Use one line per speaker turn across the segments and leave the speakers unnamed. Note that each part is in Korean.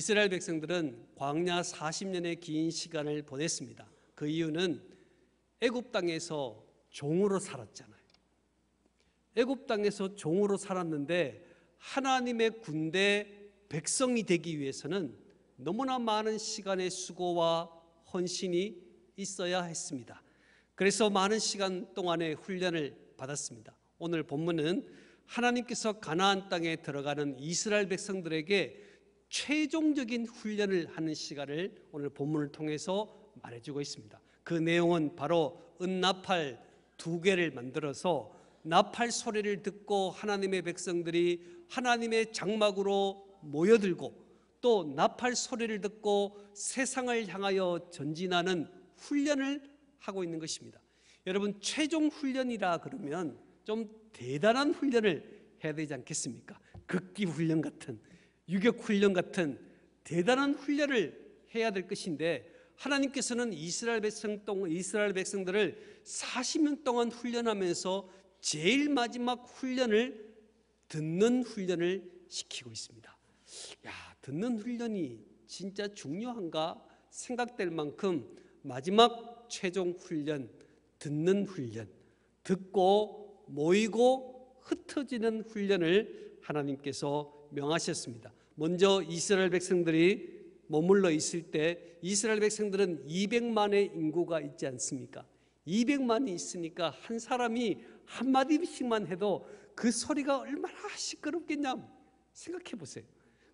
이스라엘 백성들은 광야 40년의 긴 시간을 보냈습니다. 그 이유는 애굽 땅에서 종으로 살았잖아요. 애굽 땅에서 종으로 살았는데 하나님의 군대 백성이 되기 위해서는 너무나 많은 시간의 수고와 헌신이 있어야 했습니다. 그래서 많은 시간 동안의 훈련을 받았습니다. 오늘 본문은 하나님께서 가나안 땅에 들어가는 이스라엘 백성들에게 최종적인 훈련을 하는 시간을 오늘 본문을 통해서 말해주고 있습니다. 그 내용은 바로 은나팔 두 개를 만들어서 나팔 소리를 듣고 하나님의 백성들이 하나님의 장막으로 모여들고 또 나팔 소리를 듣고 세상을 향하여 전진하는 훈련을 하고 있는 것입니다. 여러분 최종 훈련이라 그러면 좀 대단한 훈련을 해야 되지 않겠습니까? 극기 훈련 같은 유격 훈련 같은 대단한 훈련을 해야 될 것인데 하나님께서는 이스라엘 백성 동 이스라엘 백성들을 40년 동안 훈련하면서 제일 마지막 훈련을 듣는 훈련을 시키고 있습니다. 야, 듣는 훈련이 진짜 중요한가 생각될 만큼 마지막 최종 훈련 듣는 훈련 듣고 모이고 흩어지는 훈련을 하나님께서 명하셨습니다. 먼저 이스라엘 백성들이 머물러 있을 때 이스라엘 백성들은 200만의 인구가 있지 않습니까? 200만이 있으니까 한 사람이 한마디씩만 해도 그 소리가 얼마나 시끄럽겠냐 생각해 보세요.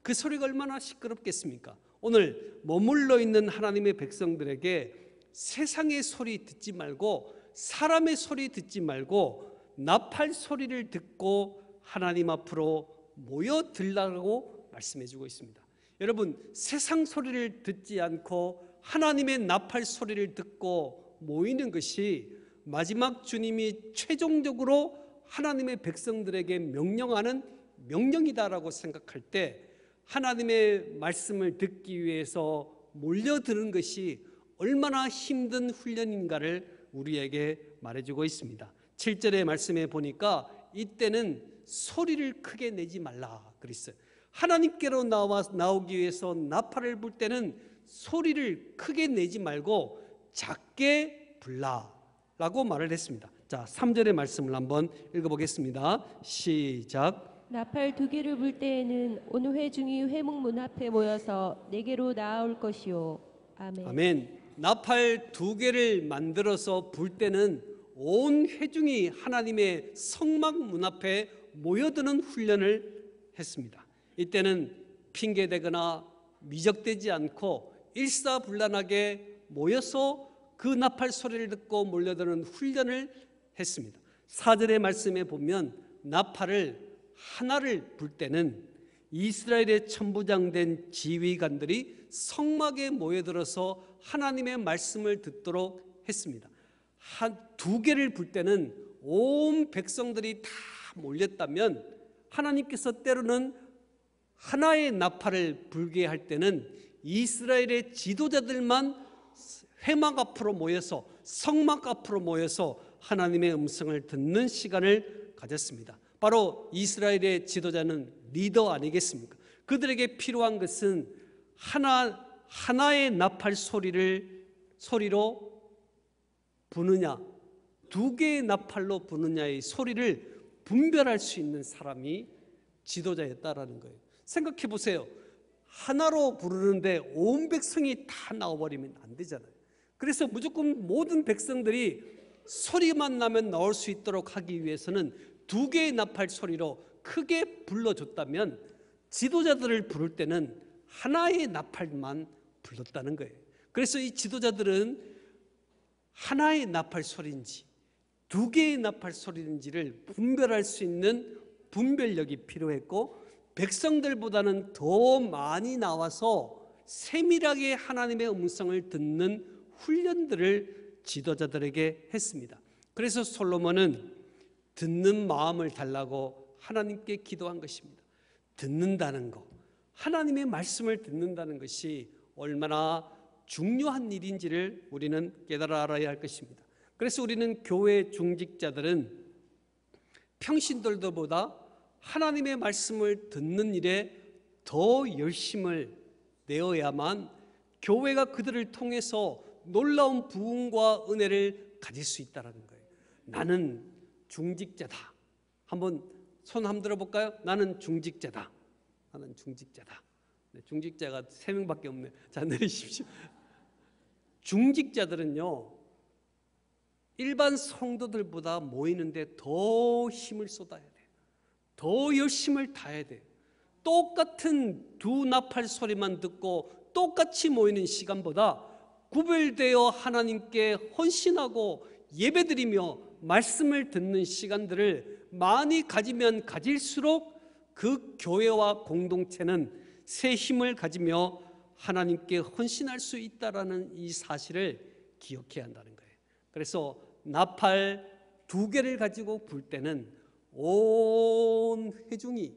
그 소리가 얼마나 시끄럽겠습니까? 오늘 머물러 있는 하나님의 백성들에게 세상의 소리 듣지 말고 사람의 소리 듣지 말고 나팔 소리를 듣고 하나님 앞으로 모여들라고 말씀해 주고 있습니다. 여러분 세상 소리를 듣지 않고 하나님의 나팔 소리를 듣고 모이는 것이 마지막 주님이 최종적으로 하나님의 백성들에게 명령하는 명령이다라고 생각할 때 하나님의 말씀을 듣기 위해서 몰려드는 것이 얼마나 힘든 훈련인가를 우리에게 말해주고 있습니다 7절의 말씀에 보니까 이때는 소리를 크게 내지 말라 그랬어요 하나님께로 나와 나오기 위해서 나팔을 불 때는 소리를 크게 내지 말고 작게 불라라고 말을 했습니다. 자, 3절의 말씀을 한번 읽어보겠습니다. 시작.
나팔 두 개를 불 때에는 온 회중이 회목 문 앞에 모여서 내게로 나아올 것이요. 아멘.
아멘. 나팔 두 개를 만들어서 불 때는 온 회중이 하나님의 성막 문 앞에 모여드는 훈련을 했습니다. 이때는 핑계대거나 미적대지 않고 일사불란하게 모여서 그 나팔 소리를 듣고 몰려드는 훈련을 했습니다. 사절의 말씀에 보면 나팔을 하나를 불 때는 이스라엘의 천부장된 지휘관들이 성막에 모여들어서 하나님의 말씀을 듣도록 했습니다. 한 두 개를 불 때는 온 백성들이 다 몰렸다면 하나님께서 때로는 하나의 나팔을 불게 할 때는 이스라엘의 지도자들만 회막 앞으로 모여서 성막 앞으로 모여서 하나님의 음성을 듣는 시간을 가졌습니다. 바로 이스라엘의 지도자는 리더 아니겠습니까? 그들에게 필요한 것은 하나 하나의 나팔 소리를 소리로 부느냐 두 개의 나팔로 부느냐의 소리를 분별할 수 있는 사람이 지도자였다라는 거예요. 생각해 보세요. 하나로 부르는데 온 백성이 다 나와버리면 안 되잖아요. 그래서 무조건 모든 백성들이 소리만 나면 나올 수 있도록 하기 위해서는 두 개의 나팔 소리로 크게 불러줬다면 지도자들을 부를 때는 하나의 나팔만 불렀다는 거예요. 그래서 이 지도자들은 하나의 나팔 소리인지 두 개의 나팔 소리인지를 분별할 수 있는 분별력이 필요했고 백성들보다는 더 많이 나와서 세밀하게 하나님의 음성을 듣는 훈련들을 지도자들에게 했습니다. 그래서 솔로몬은 듣는 마음을 달라고 하나님께 기도한 것입니다. 듣는다는 것, 하나님의 말씀을 듣는다는 것이 얼마나 중요한 일인지를 우리는 깨달아 알아야 할 것입니다. 그래서 우리는 교회 중직자들은 평신들보다 하나님의 말씀을 듣는 일에 더 열심을 내어야만 교회가 그들을 통해서 놀라운 부흥과 은혜를 가질 수 있다라는 거예요. 나는 중직자다. 한번 손 함들어 볼까요? 나는 중직자다. 나는 중직자다. 네, 중직자가 세 명밖에 없네. 자 내리십시오. 중직자들은요 일반 성도들보다 모이는데 더 힘을 쏟아요. 더 열심을 다해야 돼 똑같은 두 나팔 소리만 듣고 똑같이 모이는 시간보다 구별되어 하나님께 헌신하고 예배드리며 말씀을 듣는 시간들을 많이 가지면 가질수록 그 교회와 공동체는 새 힘을 가지며 하나님께 헌신할 수있다라이 사실을 기억해야 한다는 거예요. 그래서 나팔 두 개를 가지고 불 때는 온 회중이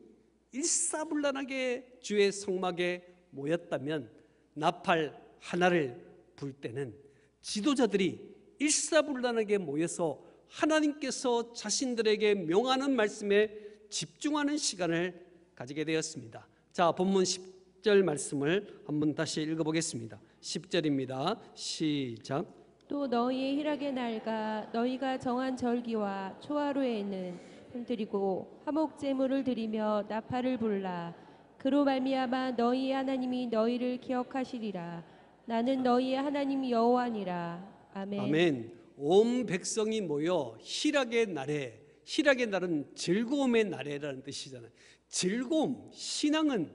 일사불란하게 주의 성막에 모였다면 나팔 하나를 불 때는 지도자들이 일사불란하게 모여서 하나님께서 자신들에게 명하는 말씀에 집중하는 시간을 가지게 되었습니다. 자, 본문 10절 말씀을 한번 다시 읽어보겠습니다. 10절입니다. 시작.
또 너희의 희락의 날과 너희가 정한 절기와 초하루에는 제사를 드리고 화목 제물을 드리며 나팔을 불라 그로 말미암아 너희 하나님이 너희를 기억하시리라 나는 너희의 하나님 여호와니라 아멘. 아멘.
온 백성이 모여 희락의 날에 희락의 날은 즐거움의 날에라는 뜻이잖아요. 즐거움, 신앙은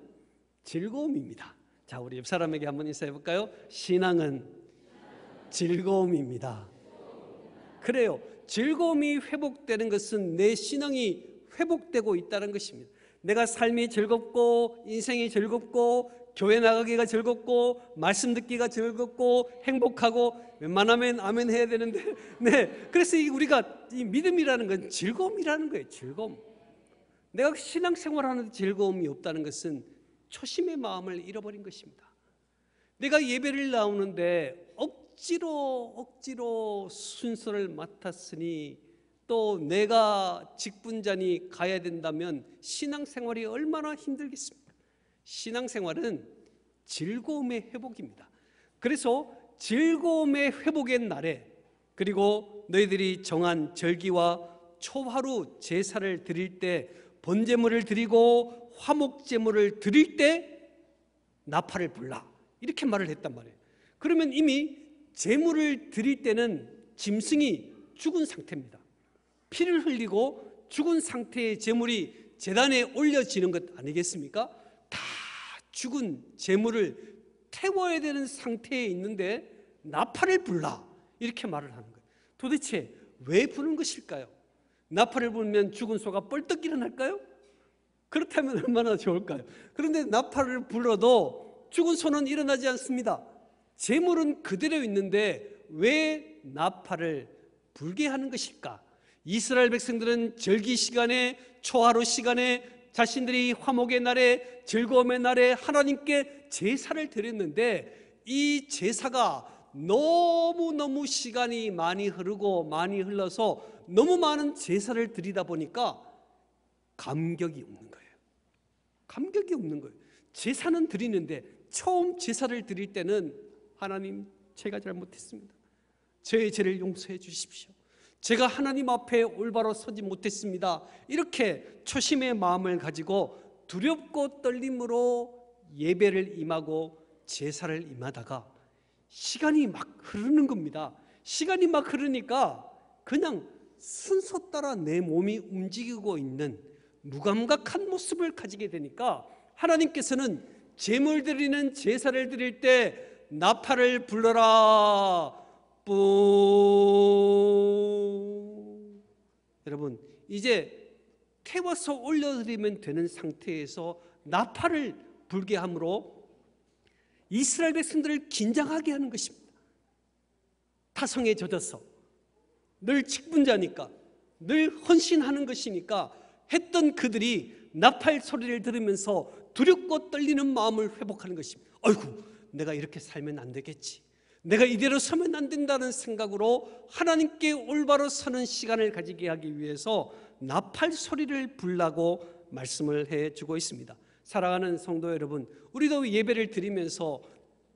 즐거움입니다. 자, 우리 옆 사람에게 한번 인사해 볼까요? 신앙은 즐거움입니다. 그래요. 즐거움이 회복되는 것은 내 신앙이 회복되고 있다는 것입니다. 내가 삶이 즐겁고 인생이 즐겁고 교회 나가기가 즐겁고 말씀 듣기가 즐겁고 행복하고 웬만하면 아멘 해야 되는데 네 그래서 우리가 이 믿음이라는 건 즐거움이라는 거예요 즐거움 내가 신앙생활하는 즐거움이 없다는 것은 초심의 마음을 잃어버린 것입니다 내가 예배를 나오는데 억 억지로 억지로 순서를 맡았으니 또 내가 직분자니 가야 된다면 신앙생활이 얼마나 힘들겠습니까? 신앙생활은 즐거움의 회복입니다. 그래서 즐거움의 회복의 날에 그리고 너희들이 정한 절기와 초하루 제사를 드릴 때 번제물을 드리고 화목제물을 드릴 때 나팔을 불라 이렇게 말을 했단 말이에요. 그러면 이미 재물을 드릴 때는 짐승이 죽은 상태입니다. 피를 흘리고 죽은 상태의 제물이 재단에 올려지는 것 아니겠습니까? 다 죽은 제물을 태워야 되는 상태에 있는데 나팔을 불라 이렇게 말을 하는 거예요. 도대체 왜 부는 것일까요? 나팔을 불면 죽은 소가 뻘떡 일어날까요? 그렇다면 얼마나 좋을까요? 그런데 나팔을 불어도 죽은 소는 일어나지 않습니다. 재물은 그대로 있는데 왜 나팔을 불게 하는 것일까? 이스라엘 백성들은 절기 시간에 초하루 시간에 자신들이 화목의 날에 즐거움의 날에 하나님께 제사를 드렸는데 이 제사가 너무너무 시간이 많이 흐르고 많이 흘러서 너무 많은 제사를 드리다 보니까 감격이 없는 거예요. 감격이 없는 거예요. 제사는 드리는데 처음 제사를 드릴 때는 하나님 제가 잘못했습니다. 저 죄를 용서해 주십시오. 제가 하나님 앞에 올바로 서지 못했습니다. 이렇게 초심의 마음을 가지고 두렵고 떨림으로 예배를 임하고 제사를 임하다가 시간이 막 흐르는 겁니다. 시간이 막 흐르니까 그냥 순서 따라 내 몸이 움직이고 있는 무감각한 모습을 가지게 되니까 하나님께서는 제물 드리는 제사를 드릴 때 나팔을 불러라. 뿌. 여러분, 이제 태워서 올려드리면 되는 상태에서 나팔을 불게 함으로 이스라엘 백성들을 긴장하게 하는 것입니다. 타성에 젖어서 늘 직분자니까 늘 헌신하는 것이니까 했던 그들이 나팔 소리를 들으면서 두렵고 떨리는 마음을 회복하는 것입니다. 아이고 내가 이렇게 살면 안 되겠지. 내가 이대로 서면 안 된다는 생각으로 하나님께 올바로 서는 시간을 가지게 하기 위해서 나팔 소리를 불라고 말씀을 해 주고 있습니다. 사랑하는 성도 여러분, 우리도 예배를 드리면서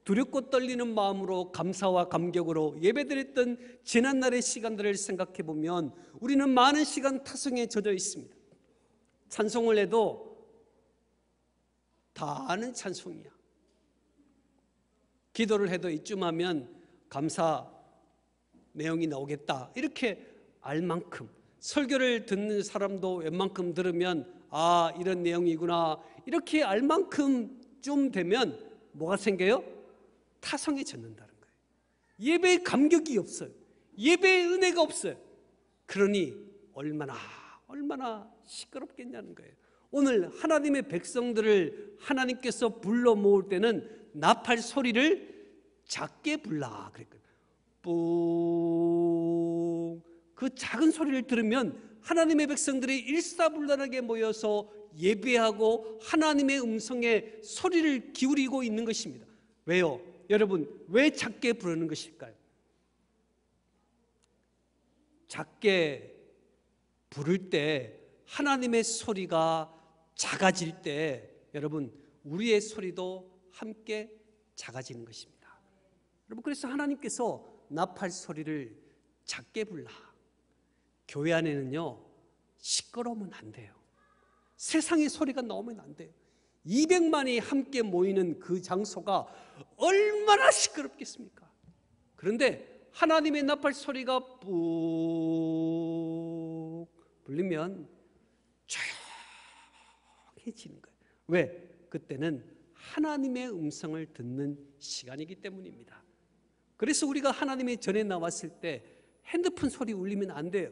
두렵고 떨리는 마음으로 감사와 감격으로 예배드렸던 지난날의 시간들을 생각해 보면 우리는 많은 시간 타성에 젖어 있습니다. 찬송을 해도 다 아는 찬송이야. 기도를 해도 이쯤하면 감사 내용이 나오겠다 이렇게 알 만큼 설교를 듣는 사람도 웬만큼 들으면 아 이런 내용이구나 이렇게 알 만큼 좀 되면 뭐가 생겨요? 타성이 젖는다는 거예요 예배의 감격이 없어요 예배의 은혜가 없어요 그러니 얼마나 얼마나 시끄럽겠냐는 거예요 오늘 하나님의 백성들을 하나님께서 불러 모을 때는 나팔 소리를 작게 불라 그랬거든 뿡. 그 작은 소리를 들으면 하나님의 백성들이 일사불란하게 모여서 예배하고 하나님의 음성에 소리를 기울이고 있는 것입니다. 왜요? 여러분, 왜 작게 부르는 것일까요? 작게 부를 때 하나님의 소리가 작아질 때 여러분, 우리의 소리도 함께 작아지는 것입니다. 여러분 그래서 하나님께서 나팔 소리를 작게 불라. 교회 안에는요 시끄러우면 안 돼요. 세상의 소리가 나오면 안 돼요. 200만이 함께 모이는 그 장소가 얼마나 시끄럽겠습니까? 그런데 하나님의 나팔 소리가 뿍 불리면 조용해지는 거예요. 왜? 그때는 하나님의 음성을 듣는 시간이기 때문입니다. 그래서 우리가 하나님의 전에 나왔을 때 핸드폰 소리 울리면 안 돼요.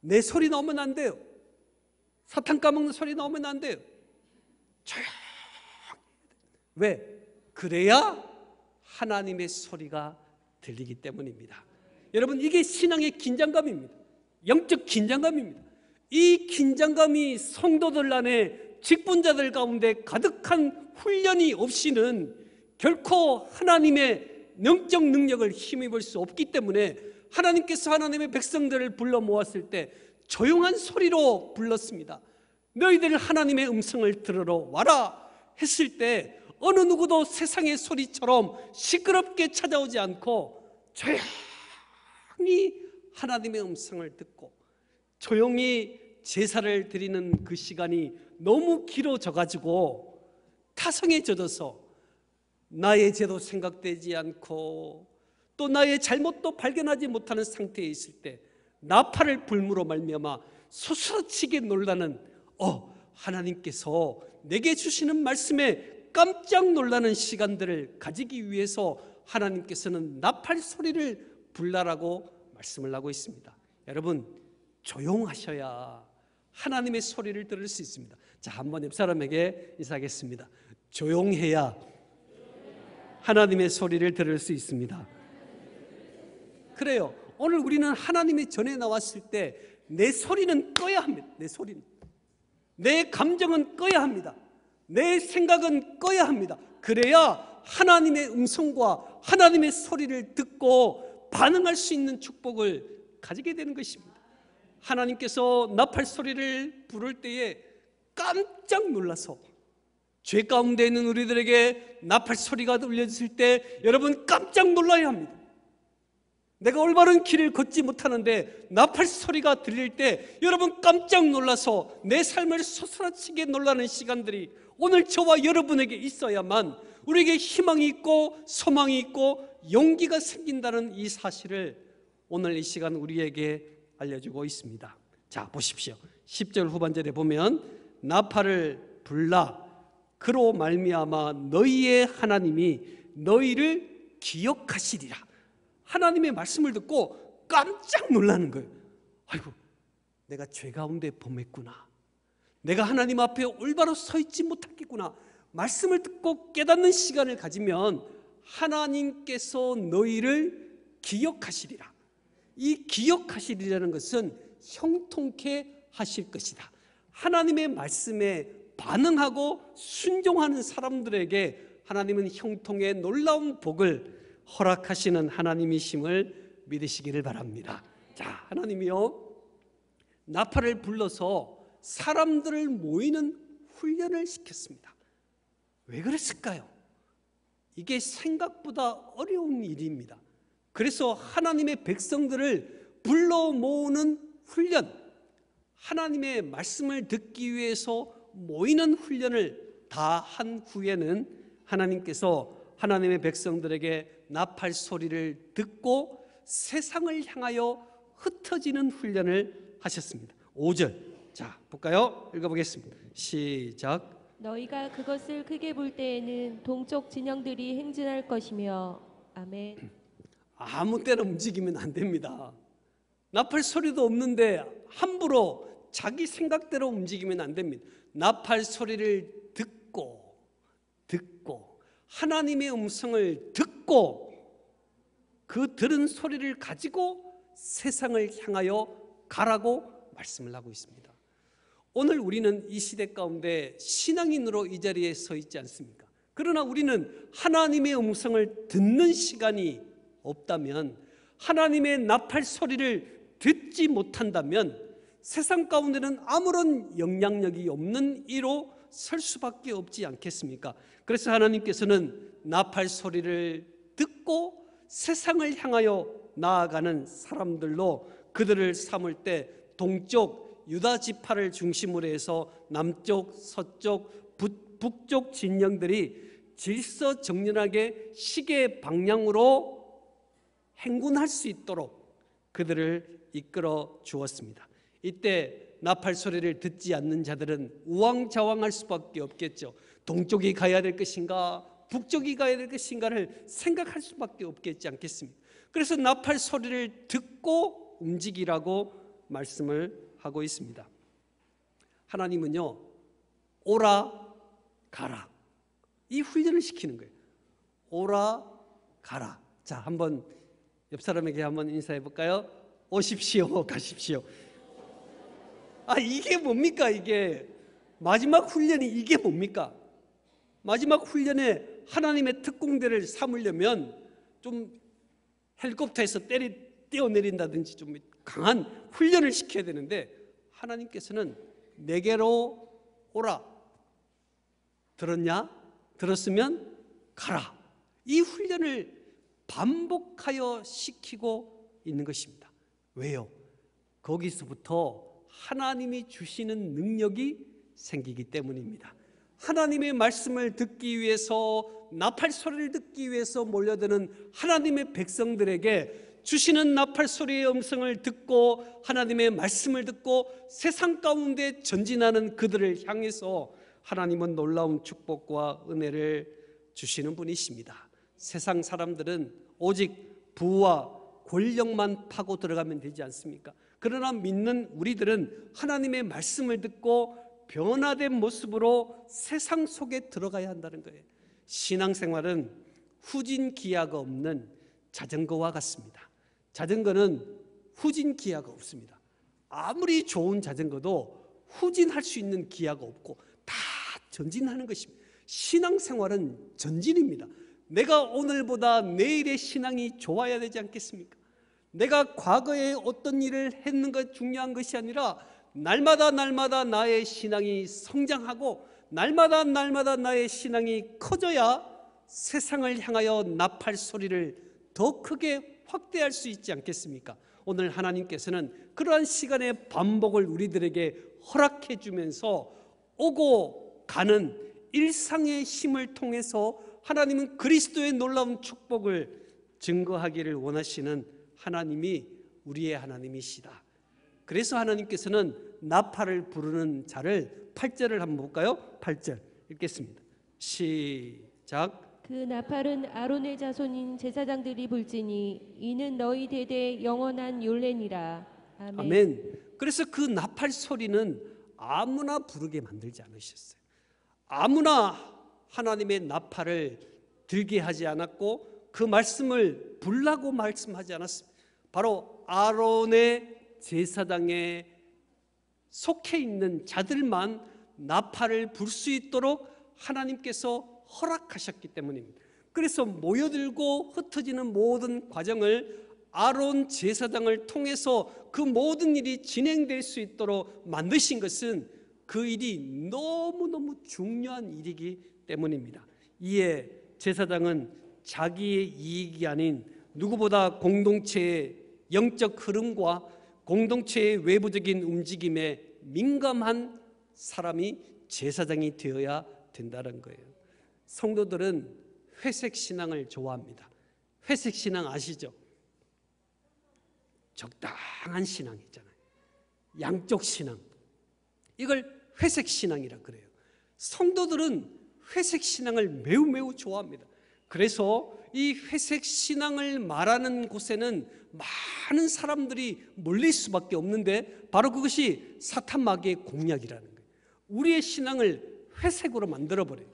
내 소리 나오면 안 돼요. 사탕 까먹는 소리 나오면 안 돼요. 왜? 그래야 하나님의 소리가 들리기 때문입니다. 여러분 이게 신앙의 긴장감입니다. 영적 긴장감입니다. 이 긴장감이 성도들 안에 직분자들 가운데 가득한 훈련이 없이는 결코 하나님의 영적 능력을 힘입을 수 없기 때문에 하나님께서 하나님의 백성들을 불러 모았을 때 조용한 소리로 불렀습니다. 너희들 하나님의 음성을 들으러 와라 했을 때 어느 누구도 세상의 소리처럼 시끄럽게 찾아오지 않고 조용히 하나님의 음성을 듣고 조용히 제사를 드리는 그 시간이 너무 길어져 가지고 타성에 젖어서 나의 죄도 생각되지 않고 또 나의 잘못도 발견하지 못하는 상태에 있을 때 나팔을 불무로 말미암아 수스러치게 놀라는 어 하나님께서 내게 주시는 말씀에 깜짝 놀라는 시간들을 가지기 위해서 하나님께서는 나팔 소리를 불라라고 말씀을 하고 있습니다. 여러분 조용하셔야 하나님의 소리를 들을 수 있습니다. 자, 한번 옆 사람에게 인사하겠습니다. 조용해야 하나님의 소리를 들을 수 있습니다. 그래요. 오늘 우리는 하나님이 전에 나왔을 때 내 소리는 꺼야 합니다. 내 소리는. 내 감정은 꺼야 합니다. 내 생각은 꺼야 합니다. 그래야 하나님의 음성과 하나님의 소리를 듣고 반응할 수 있는 축복을 가지게 되는 것입니다. 하나님께서 나팔 소리를 부를 때에 깜짝 놀라서 죄 가운데 있는 우리들에게 나팔 소리가 들려졌을 때 여러분 깜짝 놀라야 합니다. 내가 올바른 길을 걷지 못하는데 나팔 소리가 들릴 때 여러분 깜짝 놀라서 내 삶을 소스라치게 놀라는 시간들이 오늘 저와 여러분에게 있어야만 우리에게 희망이 있고 소망이 있고 용기가 생긴다는 이 사실을 오늘 이 시간 우리에게 알려주고 있습니다. 자, 보십시오. 10절 후반절에 보면 나팔을 불라 그로 말미암아 너희의 하나님이 너희를 기억하시리라. 하나님의 말씀을 듣고 깜짝 놀라는 거예요. 아이고, 내가 죄 가운데 범했구나. 내가 하나님 앞에 올바로 서 있지 못했겠구나. 말씀을 듣고 깨닫는 시간을 가지면 하나님께서 너희를 기억하시리라. 이 기억하시리라는 것은 형통케 하실 것이다. 하나님의 말씀에 반응하고 순종하는 사람들에게 하나님은 형통의 놀라운 복을 허락하시는 하나님이심을 믿으시기를 바랍니다. 자, 하나님이요. 나팔을 불러서 사람들을 모이는 훈련을 시켰습니다. 왜 그랬을까요? 이게 생각보다 어려운 일입니다. 그래서 하나님의 백성들을 불러 모으는 훈련, 하나님의 말씀을 듣기 위해서 모이는 훈련을 다 한 후에는 하나님께서 하나님의 백성들에게 나팔 소리를 듣고 세상을 향하여 흩어지는 훈련을 하셨습니다. 5절. 자, 볼까요? 읽어보겠습니다. 시작.
너희가 그것을 크게 볼 때에는 동쪽 진영들이 행진할 것이며 아멘.
아무 때나 움직이면 안 됩니다. 나팔 소리도 없는데 함부로 자기 생각대로 움직이면 안 됩니다. 나팔 소리를 듣고 듣고 하나님의 음성을 듣고 그 들은 소리를 가지고 세상을 향하여 가라고 말씀을 하고 있습니다. 오늘 우리는 이 시대 가운데 신앙인으로 이 자리에 서 있지 않습니까? 그러나 우리는 하나님의 음성을 듣는 시간이 없다면 하나님의 나팔 소리를 듣지 못한다면 세상 가운데는 아무런 영향력이 없는 이로 설 수밖에 없지 않겠습니까? 그래서 하나님께서는 나팔 소리를 듣고 세상을 향하여 나아가는 사람들로 그들을 삼을 때 동쪽 유다 지파를 중심으로 해서 남쪽, 서쪽, 북, 북쪽 진영들이 질서 정연하게 시계 방향으로 행군할 수 있도록 그들을 이끌어 주었습니다. 이때 나팔 소리를 듣지 않는 자들은 우왕좌왕할 수밖에 없겠죠. 동쪽이 가야 될 것인가, 북쪽이 가야 될 것인가를 생각할 수밖에 없겠지 않겠습니까? 그래서 나팔 소리를 듣고 움직이라고 말씀을 하고 있습니다. 하나님은요, 오라 가라 이 훈련을 시키는 거예요. 오라 가라. 자, 한번 옆 사람에게 한번 인사해 볼까요? 오십시오, 가십시오. 아, 이게 뭡니까? 이게 마지막 훈련이 이게 뭡니까? 마지막 훈련에 하나님의 특공대를 삼으려면 좀 헬리콥터에서 때리, 뛰어내린다든지 좀 강한 훈련을 시켜야 되는데 하나님께서는 내게로 오라 들었냐? 들었으면 가라 이 훈련을 반복하여 시키고 있는 것입니다. 왜요? 거기서부터 하나님이 주시는 능력이 생기기 때문입니다. 하나님의 말씀을 듣기 위해서 나팔 소리를 듣기 위해서 몰려드는 하나님의 백성들에게 주시는 나팔 소리의 음성을 듣고 하나님의 말씀을 듣고 세상 가운데 전진하는 그들을 향해서 하나님은 놀라운 축복과 은혜를 주시는 분이십니다. 세상 사람들은 오직 부와 권력만 파고 들어가면 되지 않습니까? 그러나 믿는 우리들은 하나님의 말씀을 듣고 변화된 모습으로 세상 속에 들어가야 한다는 거예요. 신앙생활은 후진기야 없는 자전거와 같습니다. 자전거는 후진기야 없습니다. 아무리 좋은 자전거도 후진할 수 있는 기야 없고 다 전진하는 것입니다. 신앙생활은 전진입니다. 내가 오늘보다 내일의 신앙이 좋아야 되지 않겠습니까? 내가 과거에 어떤 일을 했는 것 중요한 것이 아니라 날마다 날마다 나의 신앙이 성장하고 날마다 날마다 나의 신앙이 커져야 세상을 향하여 나팔 소리를 더 크게 확대할 수 있지 않겠습니까? 오늘 하나님께서는 그러한 시간의 반복을 우리들에게 허락해 주면서 오고 가는 일상의 힘을 통해서 하나님은 그리스도의 놀라운 축복을 증거하기를 원하시는 하나님이 우리의 하나님이시다. 그래서 하나님께서는 나팔을 부르는 자를 8절을 한번 볼까요? 8절 읽겠습니다. 시작.
그 나팔은 아론의 자손인 제사장들이 불지니 이는 너희 대대 영원한 율례니라. 아멘. 아멘.
그래서 그 나팔 소리는 아무나 부르게 만들지 않으셨어요. 아무나 하나님의 나팔을 들게 하지 않았고 그 말씀을 불라고 말씀하지 않았습니다. 바로 아론의 제사장에 속해 있는 자들만 나팔을 불 수 있도록 하나님께서 허락하셨기 때문입니다. 그래서 모여들고 흩어지는 모든 과정을 아론 제사장을 통해서 그 모든 일이 진행될 수 있도록 만드신 것은 그 일이 너무너무 중요한 일이기 때문입니다. 이에 제사장은 자기의 이익이 아닌 누구보다 공동체의 영적 흐름과 공동체의 외부적인 움직임에 민감한 사람이 제사장이 되어야 된다는 거예요. 성도들은 회색 신앙을 좋아합니다. 회색 신앙 아시죠? 적당한 신앙 있잖아요. 양쪽 신앙. 이걸 회색 신앙이라 그래요. 성도들은 회색 신앙을 매우 매우 좋아합니다. 그래서 이 회색 신앙을 말하는 곳에는 많은 사람들이 몰릴 수밖에 없는데 바로 그것이 사탄 마귀의 공략이라는 거예요. 우리의 신앙을 회색으로 만들어 버려요.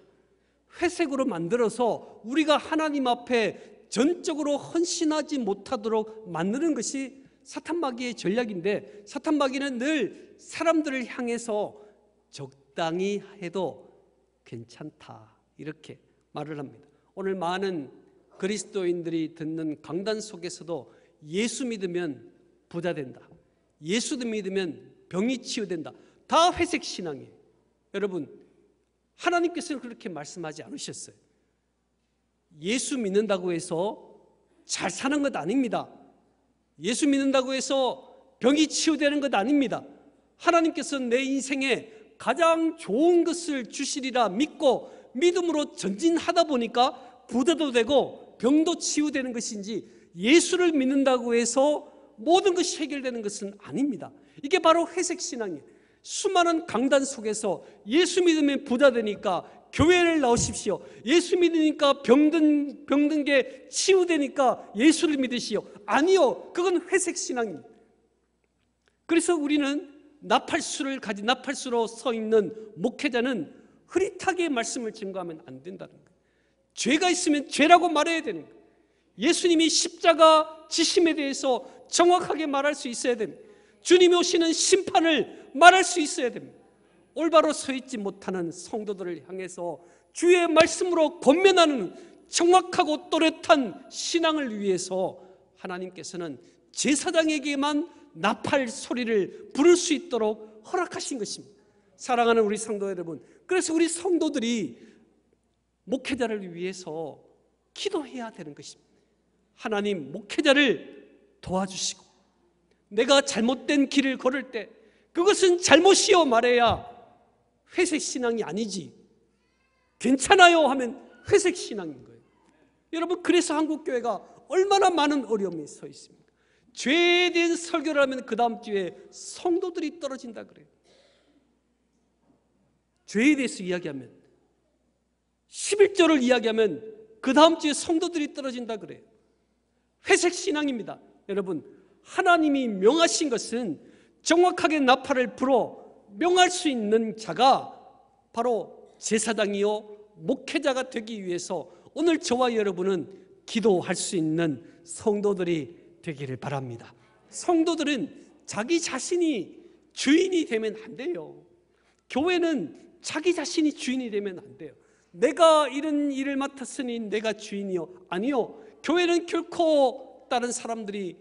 회색으로 만들어서 우리가 하나님 앞에 전적으로 헌신하지 못하도록 만드는 것이 사탄 마귀의 전략인데 사탄 마귀는 늘 사람들을 향해서 적당히 해도 괜찮다 이렇게 말을 합니다. 오늘 많은 그리스도인들이 듣는 강단 속에서도 예수 믿으면 부자 된다. 예수 믿으면 병이 치유된다. 다 회색 신앙이에요. 여러분 하나님께서는 그렇게 말씀하지 않으셨어요. 예수 믿는다고 해서 잘 사는 것 아닙니다. 예수 믿는다고 해서 병이 치유되는 것 아닙니다. 하나님께서내 인생에 가장 좋은 것을 주시리라 믿고 믿음으로 전진하다 보니까 부자도 되고 병도 치유되는 것인지 예수를 믿는다고 해서 모든 것이 해결되는 것은 아닙니다. 이게 바로 회색 신앙이에요. 수많은 강단 속에서 예수 믿으면 부자 되니까 교회를 나오십시오. 예수 믿으니까 병든 병든 게 치유되니까 예수를 믿으시오. 아니요. 그건 회색 신앙입니다. 그래서 우리는 나팔수를 가진 나팔수로 서 있는 목회자는 흐릿하게 말씀을 증거하면 안 된다는 거예요. 죄가 있으면 죄라고 말해야 되는 거예요. 예수님이 십자가 지심에 대해서 정확하게 말할 수 있어야 됩니다. 주님이 오시는 심판을 말할 수 있어야 됩니다. 올바로 서 있지 못하는 성도들을 향해서 주의 말씀으로 권면하는 정확하고 또렷한 신앙을 위해서 하나님께서는 제사장에게만 나팔 소리를 부를 수 있도록 허락하신 것입니다. 사랑하는 우리 성도 여러분, 그래서 우리 성도들이 목회자를 위해서 기도해야 되는 것입니다. 하나님 목회자를 도와주시고 내가 잘못된 길을 걸을 때 그것은 잘못이요 말해야 회색 신앙이 아니지. 괜찮아요 하면 회색 신앙인 거예요. 여러분 그래서 한국 교회가 얼마나 많은 어려움에 서 있습니다. 죄된 설교를 하면 그 다음 주에 성도들이 떨어진다 그래요. 죄에 대해서 이야기하면 11절을 이야기하면 그 다음 주에 성도들이 떨어진다 그래요. 회색 신앙입니다. 여러분, 하나님이 명하신 것은 정확하게 나팔을 불어 명할 수 있는 자가 바로 제사장이요 목회자가 되기 위해서 오늘 저와 여러분은 기도할 수 있는 성도들이 되기를 바랍니다. 성도들은 자기 자신이 주인이 되면 안 돼요. 교회는 자기 자신이 주인이 되면 안 돼요. 내가 이런 일을 맡았으니 내가 주인이요. 아니요. 교회는 결코 다른 사람들이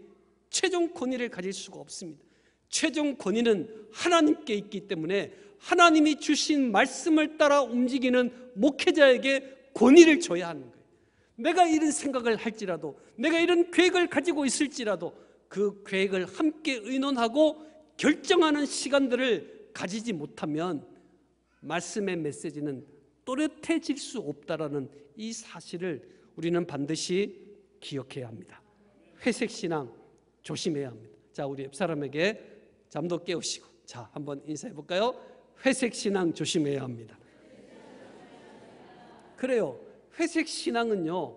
최종 권위를 가질 수가 없습니다. 최종 권위는 하나님께 있기 때문에 하나님이 주신 말씀을 따라 움직이는 목회자에게 권위를 줘야 하는 거예요. 내가 이런 생각을 할지라도 내가 이런 계획을 가지고 있을지라도 그 계획을 함께 의논하고 결정하는 시간들을 가지지 못하면 말씀의 메시지는 또렷해질 수 없다라는 이 사실을 우리는 반드시 기억해야 합니다. 회색 신앙 조심해야 합니다. 자, 우리 옆 사람에게 잠도 깨우시고 자, 한번 인사해 볼까요? 회색 신앙 조심해야 합니다. 그래요. 회색 신앙은요,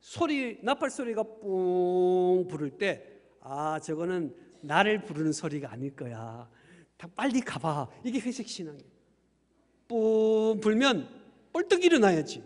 소리, 나팔 소리가 뿡 부를 때, 아, 저거는 나를 부르는 소리가 아닐 거야. 다 빨리 가봐. 이게 회색 신앙이에요. 뿡 불면 뻘떡 일어나야지.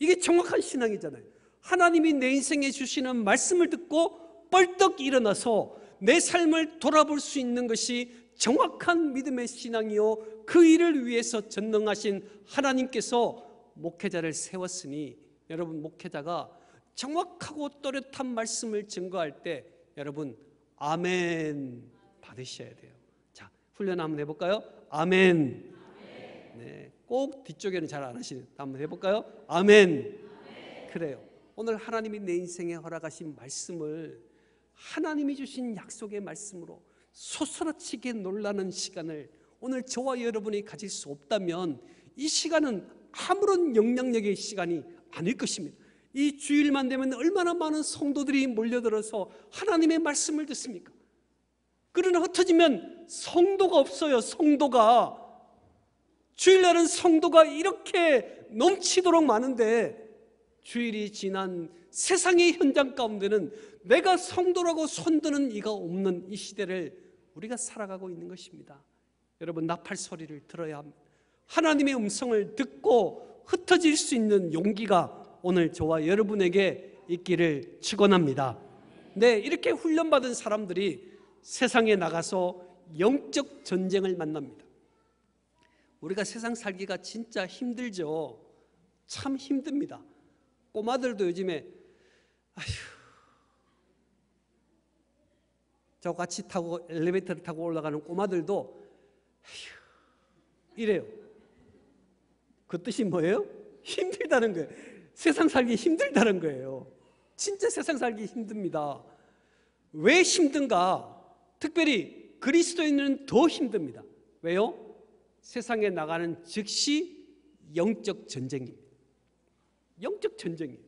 이게 정확한 신앙이잖아요. 하나님이 내 인생에 주시는 말씀을 듣고 뻘떡 일어나서 내 삶을 돌아볼 수 있는 것이 정확한 믿음의 신앙이요. 그 일을 위해서 전능하신 하나님께서 목회자를 세웠으니 여러분 목회자가 정확하고 또렷한 말씀을 증거할 때 여러분 아멘 받으셔야 돼요. 자 훈련 한번 해볼까요? 아멘. 네, 꼭 뒤쪽에는 잘 안 하시는. 한번 해볼까요? 아멘. 그래요. 오늘 하나님이 내 인생에 허락하신 말씀을 하나님이 주신 약속의 말씀으로 소스라치게 놀라는 시간을 오늘 저와 여러분이 가질 수 없다면 이 시간은 아무런 영향력의 시간이 아닐 것입니다. 이 주일만 되면 얼마나 많은 성도들이 몰려들어서 하나님의 말씀을 듣습니까? 그러나 흩어지면 성도가 없어요. 성도가 주일날은 성도가 이렇게 넘치도록 많은데 주일이 지난 세상의 현장 가운데는 내가 성도라고 손드는 이가 없는 이 시대를 우리가 살아가고 있는 것입니다. 여러분 나팔 소리를 들어야 합니다. 하나님의 음성을 듣고 흩어질 수 있는 용기가 오늘 저와 여러분에게 있기를 축원합니다. 네, 이렇게 훈련받은 사람들이 세상에 나가서 영적 전쟁을 만납니다. 우리가 세상 살기가 진짜 힘들죠. 참 힘듭니다. 꼬마들도 요즘에 아휴 저 같이 타고 엘리베이터를 타고 올라가는 꼬마들도 아휴 이래요. 그 뜻이 뭐예요? 힘들다는 거예요. 세상 살기 힘들다는 거예요. 진짜 세상 살기 힘듭니다. 왜 힘든가? 특별히 그리스도인은 더 힘듭니다. 왜요? 세상에 나가는 즉시 영적 전쟁입니다. 영적 전쟁이에요.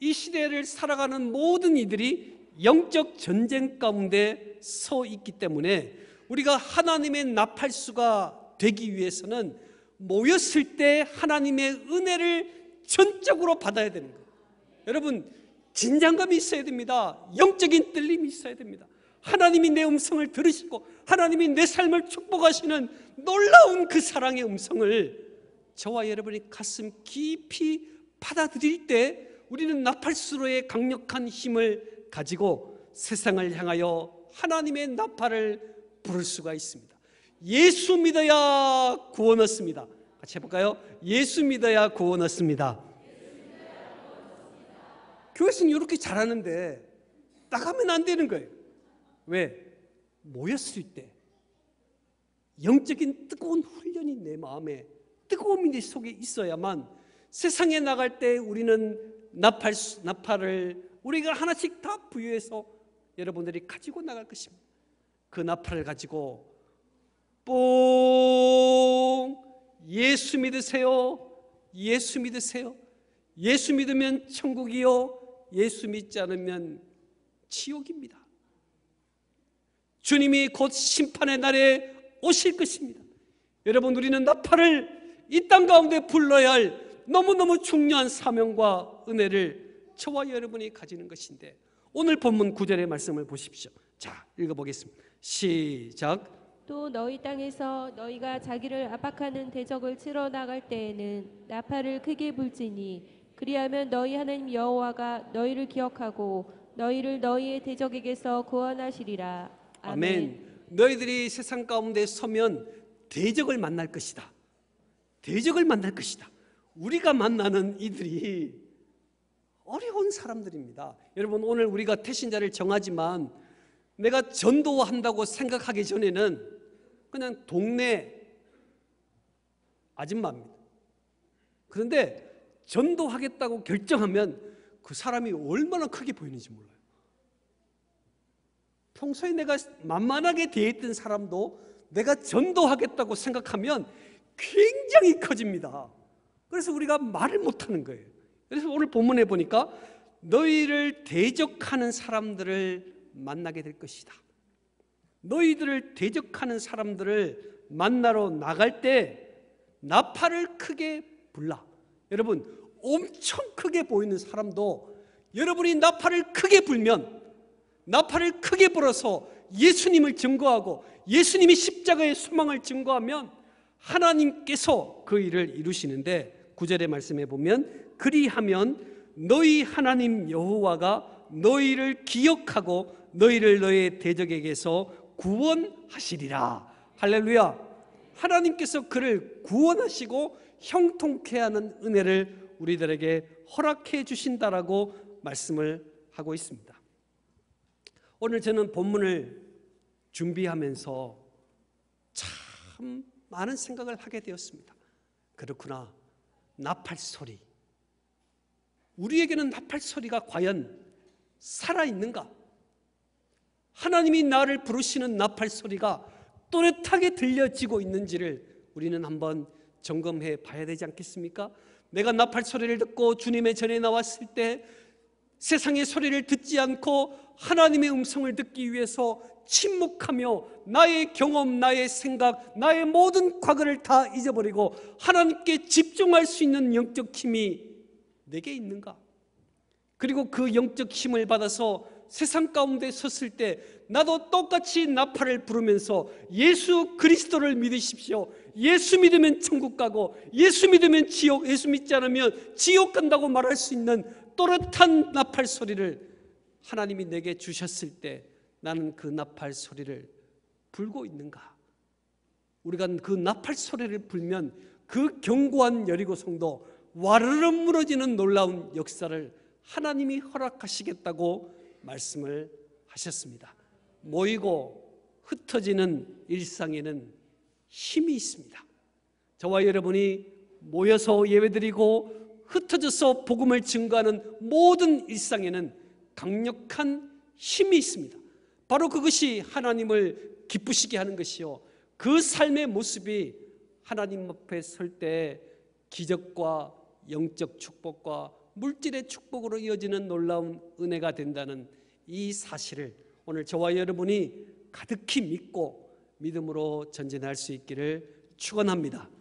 이 시대를 살아가는 모든 이들이 영적 전쟁 가운데 서 있기 때문에 우리가 하나님의 나팔수가 되기 위해서는 모였을 때 하나님의 은혜를 전적으로 받아야 되는 거예요. 여러분, 진장감이 있어야 됩니다. 영적인 뜰림이 있어야 됩니다. 하나님이 내 음성을 들으시고 하나님이 내 삶을 축복하시는 놀라운 그 사랑의 음성을 저와 여러분이 가슴 깊이 받아들일 때 우리는 나팔수로의 강력한 힘을 가지고 세상을 향하여 하나님의 나팔을 부를 수가 있습니다. 예수 믿어야 구원 얻습니다. 같이 해볼까요? 예수 믿어야 구원 얻습니다. 교회에서는 이렇게 잘하는데 딱 하면 안 되는 거예요. 왜? 모였을 때 영적인 뜨거운 훈련이 내 마음에 뜨거움이 내 속에 있어야만 세상에 나갈 때 우리는 나팔, 나팔을 우리가 하나씩 다 부여해서 여러분들이 가지고 나갈 것입니다. 그 나팔을 가지고 뽕 예수 믿으세요. 예수 믿으세요. 예수 믿으면 천국이요. 예수 믿지 않으면 지옥입니다. 주님이 곧 심판의 날에 오실 것입니다. 여러분 우리는 나팔을 이 땅 가운데 불러야 할 너무너무 중요한 사명과 은혜를 저와 여러분이 가지는 것인데 오늘 본문 구절의 말씀을 보십시오. 자, 읽어보겠습니다. 시작.
또 너희 땅에서 너희가 자기를 압박하는 대적을 치러 나갈 때에는 나팔을 크게 불지니 그리하면 너희 하나님 여호와가 너희를 기억하고 너희를 너희의 대적에게서 구원하시리라. 아멘.
아멘. 너희들이 세상 가운데 서면 대적을 만날 것이다. 대적을 만날 것이다. 우리가 만나는 이들이 어려운 사람들입니다. 여러분 오늘 우리가 태신자를 정하지만 내가 전도한다고 생각하기 전에는 그냥 동네 아줌마입니다. 그런데 전도하겠다고 결정하면 그 사람이 얼마나 크게 보이는지 몰라요. 평소에 내가 만만하게 되어 있던 사람도 내가 전도하겠다고 생각하면 굉장히 커집니다. 그래서 우리가 말을 못하는 거예요. 그래서 오늘 본문에 보니까 너희를 대적하는 사람들을 만나게 될 것이다. 너희들을 대적하는 사람들을 만나러 나갈 때 나팔을 크게 불라. 여러분, 엄청 크게 보이는 사람도 여러분이 나팔을 크게 불면 나팔을 크게 불어서 예수님을 증거하고 예수님이 십자가의 소망을 증거하면 하나님께서 그 일을 이루시는데 구절의 말씀에 보면 그리하면 너희 하나님 여호와가 너희를 기억하고 너희를 너의 대적에게서 구원하시리라 할렐루야 하나님께서 그를 구원하시고 형통케 하는 은혜를 우리들에게 허락해 주신다라고 말씀을 하고 있습니다 오늘 저는 본문을 준비하면서 참 많은 생각을 하게 되었습니다 그렇구나 나팔 소리 우리에게는 나팔 소리가 과연 살아있는가? 하나님이 나를 부르시는 나팔 소리가 또렷하게 들려지고 있는지를 우리는 한번 점검해 봐야 되지 않겠습니까? 내가 나팔 소리를 듣고 주님의 전에 나왔을 때 세상의 소리를 듣지 않고 하나님의 음성을 듣기 위해서 침묵하며 나의 경험, 나의 생각, 나의 모든 과거를 다 잊어버리고 하나님께 집중할 수 있는 영적 힘이 내게 있는가? 그리고 그 영적 힘을 받아서 세상 가운데 섰을 때 나도 똑같이 나팔을 부르면서 예수 그리스도를 믿으십시오. 예수 믿으면 천국 가고 예수 믿으면 지옥, 예수 믿지 않으면 지옥 간다고 말할 수 있는 또렷한 나팔 소리를 하나님이 내게 주셨을 때 나는 그 나팔 소리를 불고 있는가? 우리가 그 나팔 소리를 불면 그 견고한 여리고성도 와르르 무너지는 놀라운 역사를 하나님이 허락하시겠다고 말씀을 하셨습니다. 모이고 흩어지는 일상에는 힘이 있습니다. 저와 여러분이 모여서 예배드리고 흩어져서 복음을 증거하는 모든 일상에는 강력한 힘이 있습니다. 바로 그것이 하나님을 기쁘시게 하는 것이요. 그 삶의 모습이 하나님 앞에 설 때 기적과 영적 축복과 물질의 축복으로 이어지는 놀라운 은혜가 된다는 이 사실을 오늘 저와 여러분이 가득히 믿고 믿음으로 전진할 수 있기를 축원합니다.